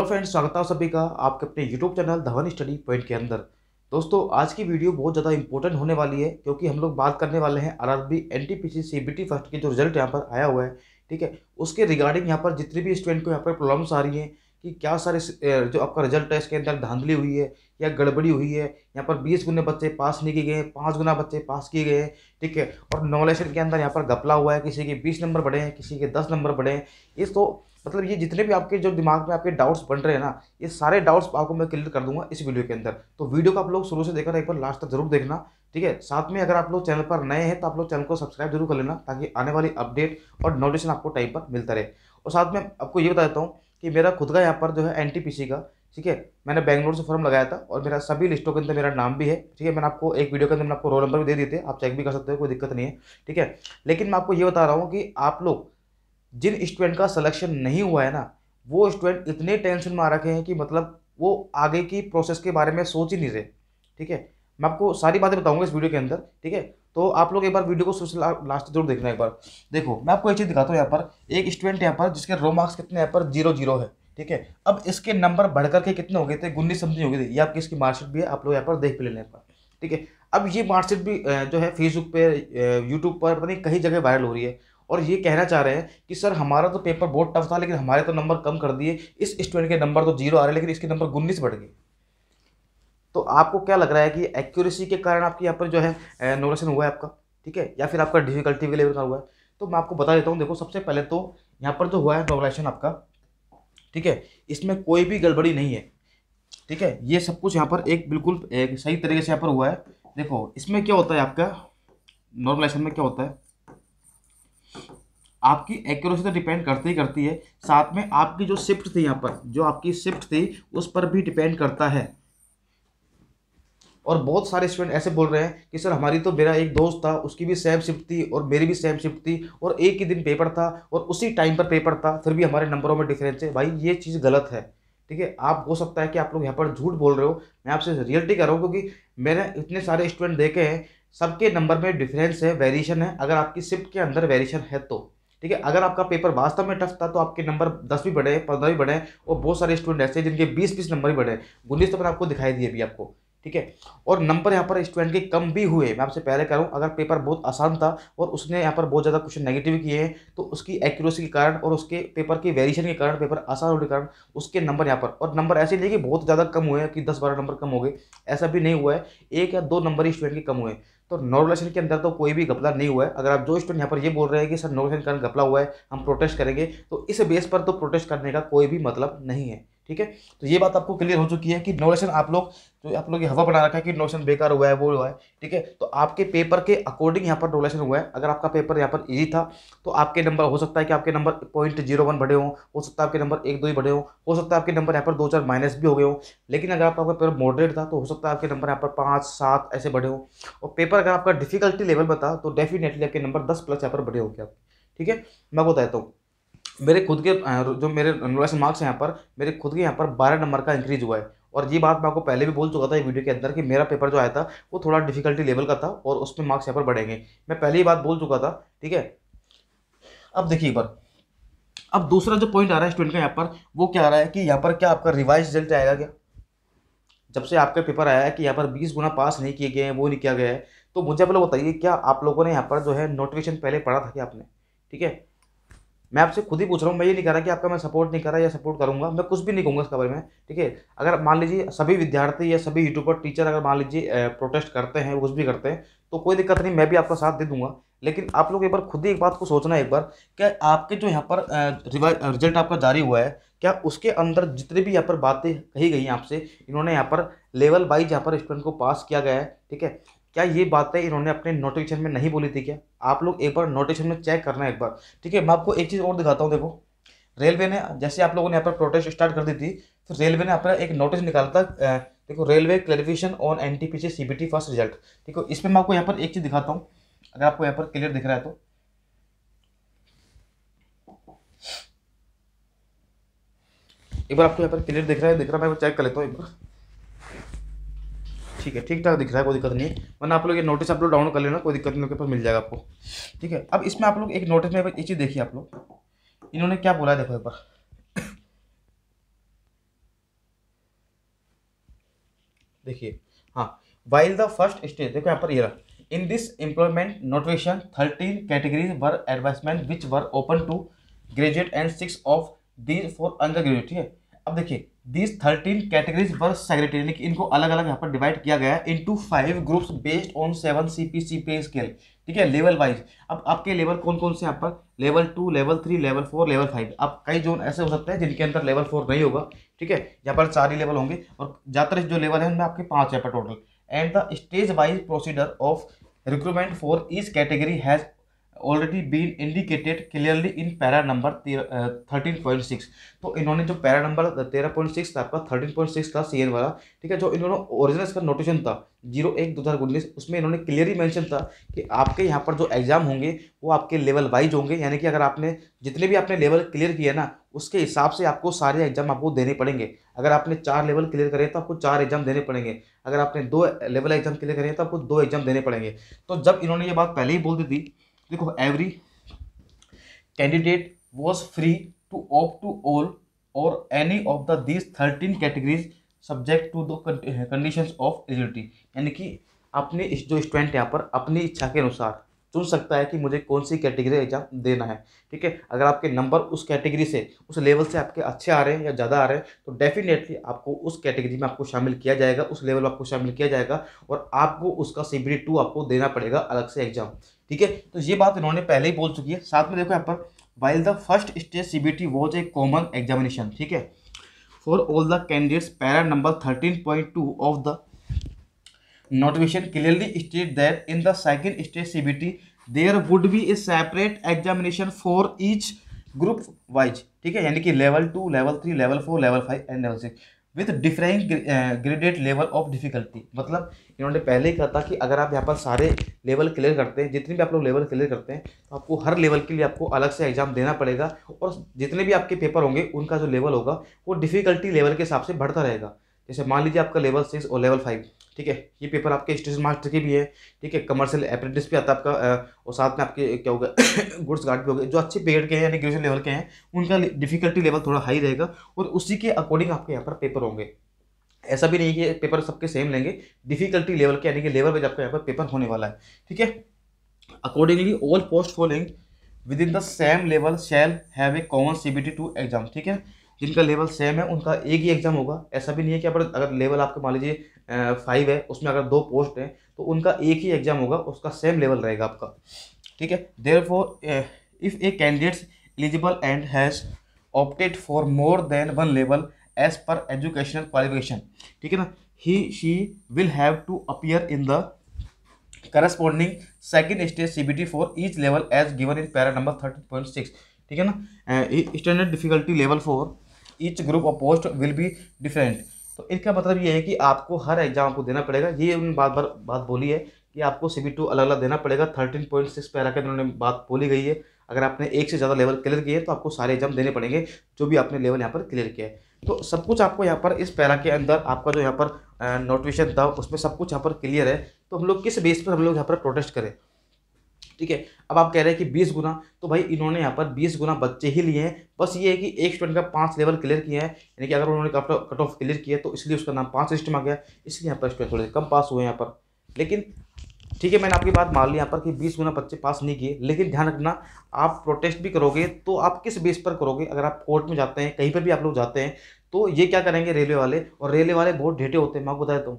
hello friends स्वागत है सभी का आपके अपने YouTube channel Dhawan study point के अंदर दोस्तों आज की वीडियो बहुत ज़्यादा इंपॉर्टेंट होने वाली है क्योंकि हम लोग बात करने वाले हैं R C B T first के जो रिजल्ट यहाँ पर आया हुआ है ठीक है उसके रिगार्डिंग यहाँ पर जितने भी स्टूडेंट को यहाँ पर प्रॉब्लम्स आ रही हैं कि क्या सारे जो आपका रिजल्ट है इसके अंदर धांधली हुई है या गड़बड़ी हुई है यहाँ पर बीस गुने बच्चे पास नहीं किए गए पाँच गुना बच्चे पास किए गए हैं ठीक है और नॉलेज के अंदर यहाँ पर घपला हुआ है किसी के बीस नंबर बढ़े हैं किसी के दस नंबर बढ़े हैं इस तो मतलब ये जितने भी आपके जो दिमाग में आपके डाउट्स बन रहे हैं ना ये सारे डाउट्स आपको मैं क्लियर कर दूंगा इस वीडियो के अंदर तो वीडियो को आप लोग शुरू से देखना एक बार लास्ट तक जरूर देखना ठीक है साथ में अगर आप लोग चैनल पर नए हैं तो आप लोग चैनल को सब्सक्राइब जरूर कर लेना ताकि आने वाली अपडेट और नोटिफिकेशन आपको टाइम पर मिलता रहे और साथ में आपको ये बता देता हूँ कि मेरा खुद का यहाँ पर जो है एन का ठीक है मैंने बैंगलोर से फॉर्म लगाया था और मेरा सभी लिस्टों के अंदर मेरा नाम भी है ठीक है मैंने आपको एक वीडियो के अंदर मैंने आपको रोल नंबर भी दे दिए थे आप चेक भी कर सकते हो कोई दिक्कत नहीं है ठीक है लेकिन मैं आपको ये बता रहा हूँ कि आप लोग जिन स्टूडेंट का सिलेक्शन नहीं हुआ है ना वो स्टूडेंट इतने टेंशन में आ रखे हैं कि मतलब वो आगे की प्रोसेस के बारे में सोच ही नहीं रहे ठीक है मैं आपको सारी बातें बताऊंगा इस वीडियो के अंदर ठीक है तो आप लोग एक बार वीडियो को सबसे लास्ट जरूर देखना एक बार देखो मैं आपको एक चीज़ दिखाता हूँ यहाँ पर एक स्टूडेंट यहाँ पर जिसके रो मार्क्स कितने यहाँ पर जीरो जीरो है ठीक है अब इसके नंबर बढ़ करके कितने हो गए थे गुन्नी समथिंग हो गई थी ये आपकी इसकी मार्कशीट भी है आप लोग यहाँ पर देख भी लेने पर ठीक है अब ये मार्कशीट भी जो है फेसबुक पर यूट्यूब पर पता नहीं कई जगह वायरल हो रही है और ये कहना चाह रहे हैं कि सर हमारा तो पेपर बहुत टफ था लेकिन हमारे तो नंबर कम कर दिए इस स्टूडेंट के नंबर तो जीरो आ रहे लेकिन इसके नंबर उन्नीस बढ़ गए तो आपको क्या लग रहा है कि एक्यूरेसी के कारण आपके यहाँ पर जो है नोरेशन हुआ है आपका ठीक है या फिर आपका डिफिकल्टी के लेवल का हुआ है तो मैं आपको बता देता हूँ देखो सबसे पहले तो यहाँ पर जो हुआ है नोरेशन आपका ठीक है इसमें कोई भी गड़बड़ी नहीं है ठीक है ये सब कुछ यहाँ पर एक बिल्कुल एक सही तरीके से यहाँ पर हुआ है देखो इसमें क्या होता है आपका नॉर्मलाइजेशन में क्या होता है आपकी एक्यूरेसी तो डिपेंड करती ही करती है साथ में आपकी जो शिफ्ट थी यहाँ पर जो आपकी शिफ्ट थी उस पर भी डिपेंड करता है और बहुत सारे स्टूडेंट ऐसे बोल रहे हैं कि सर हमारी तो मेरा एक दोस्त था उसकी भी सेम शिफ्ट थी और मेरी भी सेम शिफ्ट थी और एक ही दिन पेपर था और उसी टाइम पर पेपर था फिर भी हमारे नंबरों में डिफरेंस है भाई ये चीज़ गलत है ठीक है आप हो सकता है कि आप लोग यहाँ पर झूठ बोल रहे हो मैं आपसे रियलिटी कर रहा हूँ क्योंकि मैंने इतने सारे स्टूडेंट देखे हैं सबके नंबर में डिफरेंस है वेरिएशन है अगर आपकी शिफ्ट के अंदर वेरिएशन है तो ठीक है अगर आपका पेपर वास्तव में टफ था तो आपके नंबर दस भी बढ़े पंद्रह भी बढ़े और बहुत सारे स्टूडेंट ऐसे जिनके बीस बीस नंबर भी बढ़े उन्नीस नंबर आपको दिखाई दिए अभी आपको ठीक है और नंबर यहाँ पर स्टूडेंट के कम भी हुए मैं आपसे पहले कह रहा हूँ अगर पेपर बहुत आसान था और उसने यहाँ पर बहुत ज़्यादा क्वेश्चन नेगेटिव किए हैं तो उसकी एक्यूरेसी के कारण और उसके पेपर की वेरिएशन के कारण पेपर आसान होने के कारण उसके नंबर यहाँ पर और नंबर ऐसे नहीं कि बहुत ज़्यादा कम हुए हैं कि दस बारह नंबर कम हो गए ऐसा भी नहीं हुआ है एक या दो नंबर ही स्टूडेंट के कम हुए हैं तो नॉर्मलाइजेशन के अंदर तो कोई भी घपला नहीं हुआ है अगर आप जो स्टूडेंट यहाँ पर ये बोल रहे हैं कि सर नॉर्मलाइजेशन कारण घपला हुआ है हम प्रोटेस्ट करेंगे तो इस बेस पर तो प्रोटेस्ट करने का कोई भी मतलब नहीं है ठीक है तो ये बात आपको क्लियर हो चुकी है कि नोलेशन आप लोग जो आप लोग ये हवा बना रखा है कि नोलेशन बेकार हुआ है वो हुआ है ठीक है तो आपके पेपर के अकॉर्डिंग यहाँ पर नोलेशन हुआ है अगर आपका पेपर यहाँ पर ईजी था तो आपके नंबर हो सकता है कि आपके नंबर पॉइंट जीरो वन बढ़े हों हो सकता है आपके नंबर एक दो ही बढ़े हों हो सकता है आपके नंबर यहाँ पर दो चार माइनस भी हो गए हों लेकिन अगर आपका पेपर मॉडरेट था तो हो सकता है आपके नंबर यहाँ पर पाँच सात ऐसे बढ़े हों और पेपर अगर आपका डिफिकल्टी लेवल बता तो डेफिनेटली आपके नंबर दस प्लस यहाँ पर बढ़े हो गए ठीक है मैं बताता हूँ मेरे खुद के जो मेरे एनुलेशन मार्क्स हैं यहाँ पर मेरे खुद के यहाँ पर बारह नंबर का इंक्रीज हुआ है और ये बात मैं आपको पहले भी बोल चुका था ये वीडियो के अंदर कि मेरा पेपर जो आया था वो थोड़ा डिफिकल्टी लेवल का था और उसमें मार्क्स यहाँ पर बढ़ेंगे मैं पहले ही बात बोल चुका था ठीक है अब देखिए पर अब दूसरा जो पॉइंट आ रहा है स्टूडेंट का यहाँ पर वो क्या आ रहा है कि यहाँ पर क्या आपका रिवाइज रिजल्ट आएगा क्या जब से आपका पेपर आया है कि यहाँ पर बीस गुना पास नहीं किए गए हैं वो नहीं किया गया है तो मुझे पहले बताइए क्या आप लोगों ने यहाँ पर जो है नोटिफिकेशन पहले पढ़ा था क्या आपने ठीक है मैं आपसे खुद ही पूछ रहा हूँ मैं ये नहीं कह रहा कि आपका मैं सपोर्ट नहीं कर रहा या सपोर्ट करूँगा मैं कुछ भी नहीं कहूँगा इस खबर में ठीक है अगर मान लीजिए सभी विद्यार्थी या सभी यूट्यूबर टीचर अगर मान लीजिए प्रोटेस्ट करते हैं कुछ भी करते हैं तो कोई दिक्कत नहीं मैं भी आपका साथ दे दूंगा लेकिन आप लोग एक बार खुद ही एक बात को सोचना है एक बार क्या आपके जो यहाँ पर रिजल्ट आपका जारी हुआ है क्या उसके अंदर जितने भी यहाँ पर बातें कही गई हैं आपसे इन्होंने यहाँ पर लेवल वाइज यहाँ पर स्टूडेंट को पास किया गया है ठीक है क्या ये बातें इन्होंने अपने नोटिफिकेशन में नहीं बोली थी क्या आप लोग एक बार नोटिफिकेशन में चेक करना एक बार ठीक है मैं आपको एक चीज़ और दिखाता हूँ देखो रेलवे ने जैसे आप लोगों ने यहाँ पर प्रोटेस्ट स्टार्ट कर दी थी तो रेलवे ने अपना एक नोटिस निकाला था देखो railway clarification on N T P C B first result ठीक है इसमें मैं आपको यहाँ पर एक चीज़ दिखाता हूँ अगर आपको यहाँ पर क्लियर दिख रहा है तो एक बार आपको यहाँ पर क्लियर दिख रहा है दिख रहा है मैं चेक कर लेता हूँ एक बार ठीक है ठीक ठाक दिख रहा है कोई दिक्कत नहीं वरना आप लोग ये नोटिस आप लोग डाउन कर लेना कोई दिक्कत नहीं लोग के पास मिल जाएगा आपको ठीक है अब इसमें आप लोग एक नोटिस में एक चीज़ देखिए आप लोग इन्होंने क्या बोला है देखो एक बार देखिए हाँ वाइल द फर्स्ट स्टेज देखो यहाँ पर ये रहा this employment notification thirteen 13 were advertisement which were open to graduate and six of of for under graduate ठीक है अब देखिए these thirteen categories were segregated इनको अलग अलग यहाँ पर डिवाइड किया गया है into five groups based on seven C P C pay scale ठीक है लेवल वाइज अब आपके लेवल कौन कौन से यहाँ पर level two level three level four level five अब कई जोन ऐसे हो सकते हैं जिनके अंदर लेवल फोर नहीं होगा ठीक है यहाँ पर चार ही लेवल होंगे और ज़्यादातर जो लेवल है उनमें आपके पाँच यहाँ पर total and the stage wise procedure of recruitment for this category has already been indicated clearly in para number thirteen point six तो इन्होंने जो पैरा नंबर तेरह पॉइंट सिक्स था आपका थर्टीन पॉइंट सिक्स था सी वाला ठीक है जो इन्होंने ओरिजिनल इसका नोटेशन था जीरो एक दो हज़ार उन्नीस उसमें इन्होंने क्लियरली मैंशन था कि आपके यहाँ पर जो एग्ज़ाम होंगे वो आपके लेवल वाइज होंगे यानी कि अगर आपने जितने भी आपने लेवल क्लियर किए ना उसके हिसाब से आपको सारे एग्जाम आपको देने पड़ेंगे अगर आपने चार लेवल क्लियर करें तो आपको चार एग्जाम देने पड़ेंगे अगर आपने दो लेवल एग्जाम क्लियर करें तो आपको दो एग्जाम देने पड़ेंगे तो जब इन्होंने ये बात पहले ही बोल दी थी देखो every candidate was free to opt to all or any of the these thirteen categories subject to the conditions of eligibility यानी कि अपने जो स्टूडेंट यहाँ पर अपनी इच्छा के अनुसार चुन सकता है कि मुझे कौन सी कैटेगरी एग्जाम देना है ठीक है अगर आपके नंबर उस कैटेगरी से उस लेवल से आपके अच्छे आ रहे हैं या ज़्यादा आ रहे हैं तो डेफिनेटली आपको उस कैटेगरी में आपको शामिल किया जाएगा उस लेवल में आपको शामिल किया जाएगा और आपको उसका सी बी टू आपको देना पड़ेगा अलग से एग्जाम ठीक है तो ये बात इन्होंने पहले ही बोल चुकी है साथ में देखो यहाँ पर while the first stage C B T was a common examination ठीक है for all the candidates para number thirteen point two of the notification clearly in that in the second बी CBT there would be a separate examination for each group wise ठीक है यानी कि level two level three level four level five and level six with different graded level of difficulty मतलब इन्होंने पहले ही कहा था कि अगर आप यहाँ पर सारे लेवल क्लियर करते हैं जितने भी आप लोग लेवल क्लियर करते हैं तो आपको हर लेवल के लिए आपको अलग से एग्जाम देना पड़ेगा और जितने भी आपके पेपर होंगे उनका जो लेवल होगा वो डिफिकल्टी लेवल के हिसाब से बढ़ता रहेगा जैसे मान लीजिए आपका लेवल सिक्स और लेवल फाइव ठीक है ये पेपर आपके स्टेशन मास्टर के भी है ठीक है कमर्शियल अप्रेंटिस भी आता है आपका और साथ में आपके क्या होगा गुड्स गार्ड भी हो गए जो अच्छे पेड के हैं यानी ग्रेजुएशन लेवल के हैं उनका डिफिकल्टी लेवल थोड़ा हाई रहेगा और उसी के अकॉर्डिंग आपके यहाँ पर पेपर होंगे ऐसा भी नहीं कि पेपर सबके सेम लेंगे डिफिकल्टी लेवल के यानी कि लेवल वाइज आपका यहाँ पर पेपर होने वाला है ठीक है accordingly all post following within the same level shall have a common T two exam ठीक है जिनका लेवल सेम है उनका एक ही एग्ज़ाम होगा ऐसा भी नहीं है कि अगर अगर लेवल आपका मान लीजिए फाइव है उसमें अगर दो पोस्ट हैं तो उनका एक ही एग्ज़ाम होगा उसका सेम लेवल रहेगा आपका ठीक है therefore if a candidates eligible and has opted for more than one level as per educational qualification ठीक है ना he she will have to appear in the corresponding second stage C B T for each level as given in para number thirty point six ठीक है ना standard difficulty level for each group of post will be different तो इसका मतलब ये है कि आपको हर एग्जाम को देना पड़ेगा ये उन्होंने बात बार बात बोली है कि आपको सी टू अलग अलग देना पड़ेगा थर्टीन पॉइंट सिक्स पैरा के उन्होंने बात बोली गई है अगर आपने एक से ज़्यादा लेवल क्लियर किए तो आपको सारे एग्जाम देने पड़ेंगे जो भी आपने लेवल यहाँ पर क्लियर किया है तो सब कुछ आपको यहाँ पर इस पैरा के अंदर आपका जो यहाँ पर नोटिफिकेशन था उसमें सब कुछ यहाँ पर क्लियर है तो हम लोग किस बेस पर हम लोग यहाँ पर प्रोटेस्ट करें ठीक है अब आप कह रहे हैं कि बीस गुना तो भाई इन्होंने यहाँ पर बीस गुना बच्चे ही लिए हैं बस ये है कि एक स्टूडेंट का पांच लेवल क्लियर किया है यानी कि अगर उन्होंने कट ऑफ क्लियर किया तो इसलिए उसका नाम पाँच सिस्टम आ गया इसलिए यहाँ पर स्टूडेंट थोड़े कम पास हुए यहाँ पर लेकिन ठीक है मैंने आपकी बात मान ली यहाँ पर कि बीस गुना बच्चे पास नहीं किए लेकिन ध्यान रखना आप प्रोटेस्ट भी करोगे तो आप किस बेस पर करोगे अगर आप कोर्ट में जाते हैं कहीं पर भी आप लोग जाते हैं तो ये क्या करेंगे रेलवे वाले और रेलवे वाले बहुत ढेटे होते हैं मैं आपको बता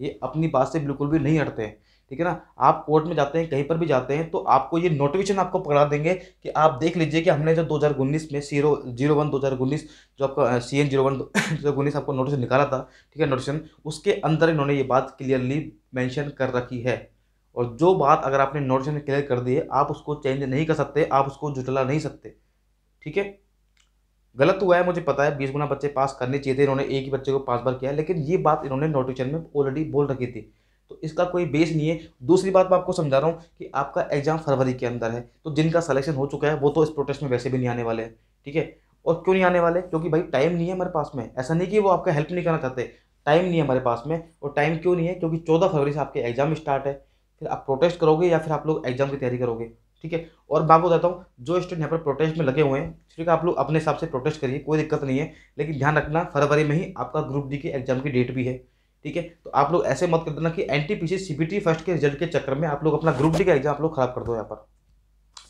ये अपनी बात से बिल्कुल भी नहीं हटते हैं ठीक है ना आप कोर्ट में जाते हैं कहीं पर भी जाते हैं तो आपको ये नोटिफिकेशन आपको पकड़ा देंगे कि आप देख लीजिए कि हमने जो दो में सीरो जीरो वन दो हज़ार उन्नीस जो आपका सी एन जीरो वन दो हज़ार उन्नीस आपको नोटिस निकाला था ठीक है नोटिसन उसके अंदर इन्होंने ये बात क्लियरली मैंशन कर रखी है और जो बात अगर आपने नोटिस में क्लियर कर दी है आप उसको चेंज नहीं कर सकते आप उसको जुटला नहीं सकते ठीक है गलत हुआ है मुझे पता है बीस गुना बच्चे पास करने चाहिए थे इन्होंने एक ही बच्चे को पास बार किया लेकिन ये बात इन्होंने नोटिफिकेशन में ऑलरेडी बोल रखी थी तो इसका कोई बेस नहीं है दूसरी बात मैं आपको समझा रहा हूँ कि आपका एग्जाम फरवरी के अंदर है तो जिनका सलेक्शन हो चुका है वो तो इस प्रोटेस्ट में वैसे भी नहीं आने वाले हैं ठीक है और क्यों नहीं आने वाले क्योंकि भाई टाइम नहीं है हमारे पास में ऐसा नहीं कि वो आपका हेल्प नहीं करना चाहते टाइम नहीं है हमारे पास में और टाइम क्यों नहीं है क्योंकि चौदह फरवरी से आपके एग्जाम स्टार्ट है फिर आप प्रोटेस्ट करोगे या फिर आप लोग एग्जाम की तैयारी करोगे ठीक है और मैं आपको बताता हूँ जो स्टूडेंट यहाँ पर प्रोटेस्ट में लगे हुए हैं ठीक है आप लोग अपने हिसाब से प्रोटेस्ट करिए कोई दिक्कत नहीं है लेकिन ध्यान रखना फरवरी में ही आपका ग्रुप डी के एग्जाम की डेट भी है ठीक है तो आप लोग ऐसे मत कर देना कि N T P C B T first के रिजल्ट के चक्कर में आप लोग अपना ग्रुप डी का एग्जाम आप लोग खराब कर दो यहाँ पर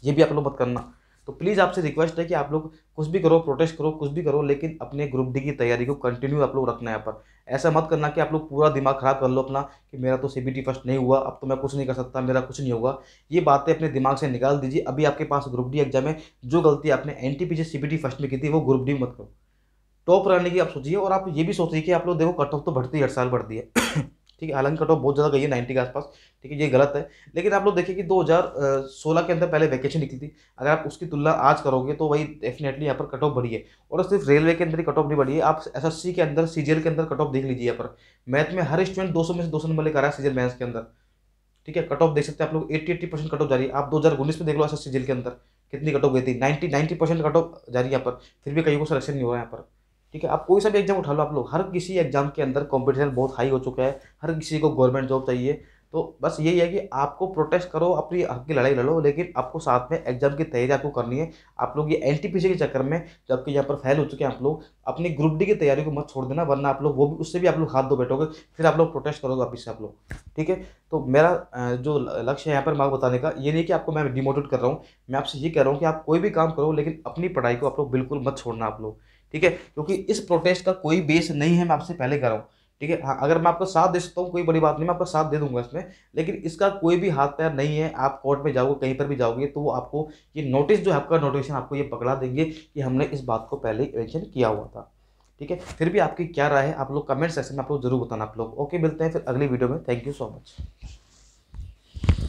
ये भी आप लोग मत करना तो प्लीज़ आपसे रिक्वेस्ट है कि आप लोग कुछ भी करो प्रोटेस्ट करो कुछ भी करो लेकिन अपने ग्रुप डी की तैयारी को कंटिन्यू आप लोग रखना है यहाँ पर ऐसा मत करना कि आप लोग पूरा दिमाग ख़राब कर लो अपना कि मेरा तो सी बी टी फर्स्ट नहीं हुआ अब तो मैं कुछ नहीं कर सकता मेरा कुछ नहीं होगा ये बातें अपने दिमाग से निकाल दीजिए अभी आपके पास ग्रुप डी एग्जाम है जो गलती आपने N T P C B T first में की थी वो ग्रुप डी मत करो टॉप रहने की आप सोचिए और आप ये भी सोचिए कि आप लोग देखो कट ऑफ तो बढ़ती है हर साल बढ़ती है ठीक है हालांकि कट ऑफ बहुत ज़्यादा गई है नाइन्टी के आसपास ठीक है ये गलत है लेकिन आप लोग देखिए कि 2016 के अंदर पहले वैकेशन निकली थी अगर आप उसकी तुलना आज करोगे तो वही डेफिनेटली यहाँ पर कट ऑफ बढ़ी है और सिर्फ रेलवे के अंदर ही कट ऑफ नहीं बढ़ी है आप एस के अंदर सी के अंदर कट ऑफ देख लीजिए यहाँ पर मैथ में हर स्टूडेंट दो में से दो नंबर लेकर आया सीजीएल मैथ्स के अंदर ठीक है कट ऑफ देख सकते हैं आप लोग eighty eighty percent cut off जारी है आप दो हज़ार उन्नीस में देख लो एस एस सी जेल के अंदर कितनी कट ऑफ गई थी ninety ninety percent cut off जारी है यहाँ पर फिर भी कहीं को सिलेक्शन नहीं हो रहा है यहाँ पर ठीक है आप कोई सा भी एग्जाम उठा लो आप लोग हर किसी एग्जाम के अंदर कॉम्पिटिशन बहुत हाई हो चुका है हर किसी को गवर्नमेंट जॉब चाहिए तो बस यही है कि आपको प्रोटेस्ट करो अपनी हक की लड़ाई लड़ो लेकिन आपको साथ में एग्जाम की तैयारी आपको करनी है आप लोग ये एल के चक्कर में जबकि यहाँ पर फैल हो चुके हैं आप लोग अपनी ग्रुप डी की तैयारी को मत छोड़ देना वरना आप लोग वो भी उससे भी आप लोग हाथ धो बैठोगे फिर आप लोग प्रोटेस्ट करोगे वापिस से आप लोग ठीक है तो मेरा जो लक्ष्य है यहाँ पर मैं बताने का ये नहीं कि आपको मैं डिमोटिवेट कर रहा हूँ मैं आपसे ये कह रहा हूँ कि आप कोई भी काम करो लेकिन अपनी पढ़ाई को आप लोग बिल्कुल मत छोड़ना आप लोग ठीक है क्योंकि इस प्रोटेस्ट का कोई बेस नहीं है मैं आपसे पहले कह रहा हूँ ठीक है हाँ अगर मैं आपको साथ दे सकता हूँ कोई बड़ी बात नहीं मैं आपका साथ दे दूंगा इसमें लेकिन इसका कोई भी हाथ पैर नहीं है आप कोर्ट में जाओगे कहीं पर भी जाओगे तो वो आपको ये नोटिस जो है आपका नोटिफिकेशन आपको ये पकड़ा देंगे कि हमने इस बात को पहले ही मैंशन किया हुआ था ठीक है फिर भी आपकी क्या राय है आप लोग कमेंट सेक्शन में आप लोग जरूर बताना आप लोग ओके मिलते हैं फिर अगली वीडियो में थैंक यू सो मच